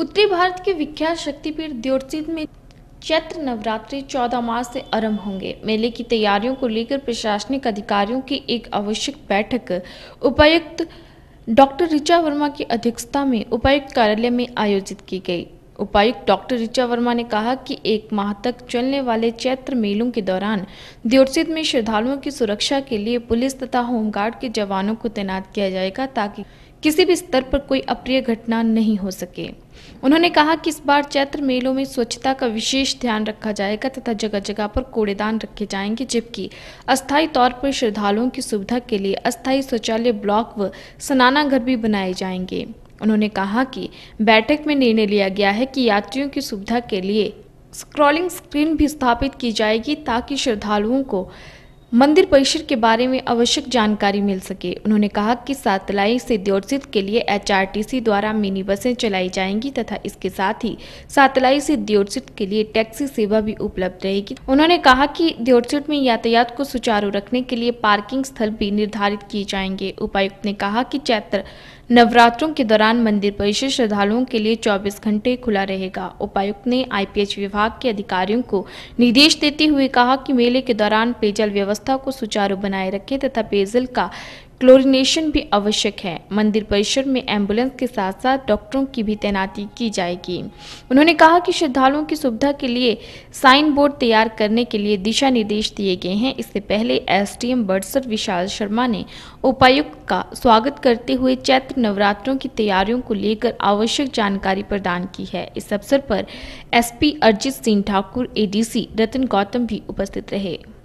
उत्तरी भारत के विख्यात शक्तिपीठ द्योरसित में चैत्र नवरात्रि 14 मार्च से आरंभ होंगे मेले की तैयारियों को लेकर प्रशासनिक अधिकारियों की एक आवश्यक बैठक उपायुक्त डॉक्टर ऋचा वर्मा की अध्यक्षता में उपायुक्त कार्यालय में आयोजित की गई उपायुक्त डॉक्टर ऋचा वर्मा ने कहा कि एक माह तक चलने वाले चैत्र मेलों के दौरान द्योरसित में श्रद्धालुओं की सुरक्षा के लिए पुलिस तथा होमगार्ड के जवानों को तैनात किया जाएगा ताकि किसी भी स्तर पर कोई अप्रिय घटना नहीं हो सके उन्होंने कहा कि इस बार चैत्र मेलों में स्वच्छता का विशेष ध्यान रखा जाएगा तथा जगह जगह पर कूड़ेदान रखे जाएंगे जबकि अस्थायी तौर पर श्रद्धालुओं की सुविधा के लिए अस्थायी शौचालय ब्लॉक व स्नानाघर भी बनाए जाएंगे उन्होंने कहा कि बैठक में निर्णय लिया गया है कि यात्रियों की सुविधा के लिए स्क्रॉलिंग स्क्रीन भी स्थापित की जाएगी ताकि श्रद्धालुओं को मंदिर परिसर के बारे में आवश्यक जानकारी मिल सके उन्होंने कहा कि सातलाई से द्योरसित के लिए एचआरटीसी द्वारा मिनी बसें चलाई जाएंगी तथा इसके साथ ही सातलाई से द्योरसित के लिए टैक्सी सेवा भी उपलब्ध रहेगी उन्होंने कहा कि द्योरसित में यातायात को सुचारू रखने के लिए पार्किंग स्थल भी निर्धारित किए जाएंगे उपायुक्त ने कहा की चैत्र नवरात्रों के दौरान मंदिर परिसर श्रद्धालुओं के लिए 24 घंटे खुला रहेगा उपायुक्त ने आईपीएच विभाग के अधिकारियों को निर्देश देते हुए कहा कि मेले के दौरान पेयजल व्यवस्था व्यवस्था को सुचारू बनाए रखें तथा पेयजल का क्लोरिनेशन भी आवश्यक है मंदिर परिसर में एम्बुलेंस के साथ साथ डॉक्टरों की भी तैनाती की जाएगी उन्होंने कहा कि श्रद्धालुओं की सुविधा के लिए साइन बोर्ड तैयार करने के लिए दिशा निर्देश दिए गए हैं इससे पहले एसडीएम बड़सर विशाल शर्मा ने उपायुक्त का स्वागत करते हुए चैत्र नवरात्रों की तैयारियों को लेकर आवश्यक जानकारी प्रदान की है इस अवसर पर एस अर्जित सिंह ठाकुर एडीसी रतन गौतम भी उपस्थित रहे